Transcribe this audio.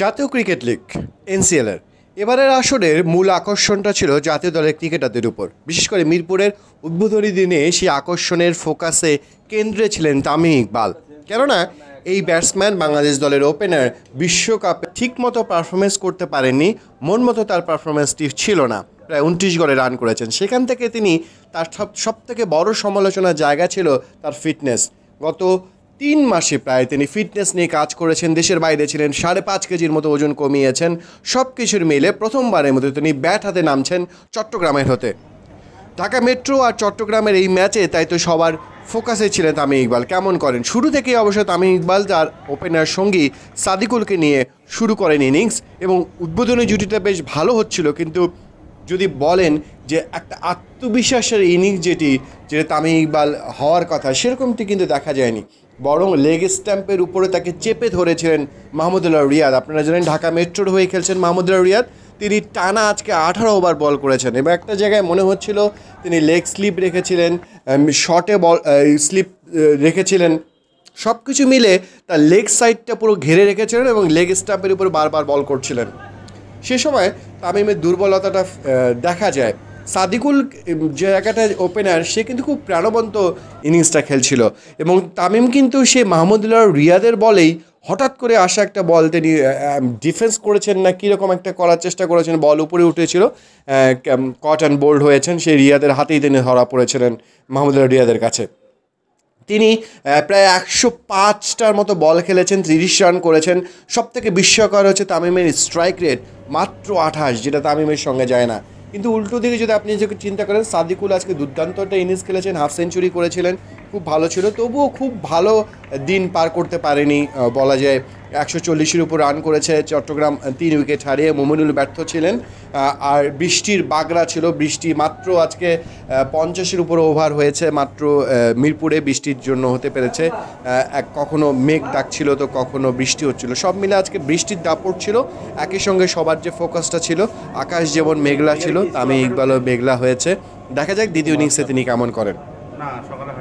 জাতীয় cricket league এনসিএলের এবারের আসরের মূল আকর্ষণটা ছিল জাতীয় দলের ক্রিকেটারদের উপর বিশেষ করে মিরপুরের উদ্বোধনী দিনে সেই আকর্ষণের ফোকাসে কেন্দ্রে ছিলেন তামিম ইকবাল কেননা এই ব্যাটসম্যান বাংলাদেশ দলের ওপেনার বিশ্বকাপে ঠিকমতো পারফরমেন্স করতে পারেননি মন মতো তার পারফরমেন্সটি ছিল না প্রায় উনত্রিশ গড়ে রান করেছেন সেখান থেকে তিনি তার সব সবথেকে বড় সমালোচনার জায়গা ছিল তার ফিটনেস গত তিন মাসে প্রায় তিনি ফিটনেস নিয়ে কাজ করেছেন দেশের বাইরে ছিলেন সাড়ে পাঁচ কেজির মতো ওজন কমিয়েছেন সব কিছুর মিলে প্রথমবারের মতো তিনি ব্যাট হাতে নামছেন চট্টগ্রামের হতে ঢাকা মেট্রো আর চট্টগ্রামের এই ম্যাচে তাই তো সবার ফোকাসে ছিলেন তামিম ইকবাল কেমন করেন শুরু থেকেই অবশ্য তামিম ইকবাল তার ওপেনার সঙ্গী সাদিকুলকে নিয়ে শুরু করেন ইনিংস এবং উদ্বোধনী জুটিটা বেশ ভালো হচ্ছিল কিন্তু যদি বলেন যে একটা আত্মবিশ্বাসের ইনিংস যেটি যেটা তামিম ইকবাল হওয়ার কথা সেরকমটি কিন্তু দেখা যায়নি বরং লেগ স্ট্যাম্পের উপরে তাকে চেপে ধরেছিলেন মাহমুদুল্লাহ রিয়াদ আপনারা জানেন ঢাকা মেট্রোর হয়ে খেলছেন মাহমুদুল্লাহ রিয়াদ তিনি টানা আজকে আঠারো ওভার বল করেছেন এবং একটা জায়গায় মনে হচ্ছিল তিনি লেগ স্লিপ রেখেছিলেন শর্টে বল স্লিপ রেখেছিলেন সব কিছু মিলে তার লেগ সাইডটা পুরো ঘিরে রেখেছিলেন এবং লেগ স্টাম্পের উপর বারবার বল করছিলেন সে সময় তামিমের দুর্বলতাটা দেখা যায় সাদিকুল যে জায়গাটা ওপেনার সে কিন্তু খুব প্রাণবন্ত ইনিংসটা খেলছিল এবং তামিম কিন্তু সে মাহমুদুল্লাহ রিয়াদের বলেই হঠাৎ করে আসা একটা বল তিনি ডিফেন্স করেছেন না কীরকম একটা করার চেষ্টা করেছেন বল উপরে উঠেছিল কট অ্যান্ড বোল্ড হয়েছেন সেই রিয়াদের হাতেই তিনি ধরা পড়েছিলেন মাহমুদুল্লাহ রিয়াদের কাছে তিনি প্রায় একশো পাঁচটার মতো বল খেলেছেন তিরিশ রান করেছেন সবথেকে বিস্ময়কর হচ্ছে তামিমের স্ট্রাইক রেট মাত্র আঠাশ যেটা তামিমের সঙ্গে যায় না কিন্তু উল্টো দিকে যদি আপনি যে চিন্তা করেন সাদিকুল আজকে দুর্দান্ত একটা ইনিংস খেলেছেন হাফ সেঞ্চুরি করেছিলেন খুব ভালো ছিল তবুও খুব ভালো দিন পার করতে পারেনি বলা যায় একশো চল্লিশের উপর রান করেছে চট্টগ্রাম তিন উইকেট হারিয়ে মোমিনুল ব্যর্থ ছিলেন আর বৃষ্টির বাগড়া ছিল বৃষ্টি মাত্র আজকে পঞ্চাশের উপর ওভার হয়েছে মাত্র মিরপুরে বৃষ্টির জন্য হতে পেরেছে এক কখনো মেঘ ডাকছিল তো কখনো বৃষ্টি হচ্ছিল সব মিলে আজকে বৃষ্টির দাপট ছিল একই সঙ্গে সবার যে ফোকাসটা ছিল আকাশ যেমন মেঘলা ছিল তামি ইকবালও মেঘলা হয়েছে দেখা যাক দ্বিতীয় ইনিংসে তিনি কেমন করেন না সকালে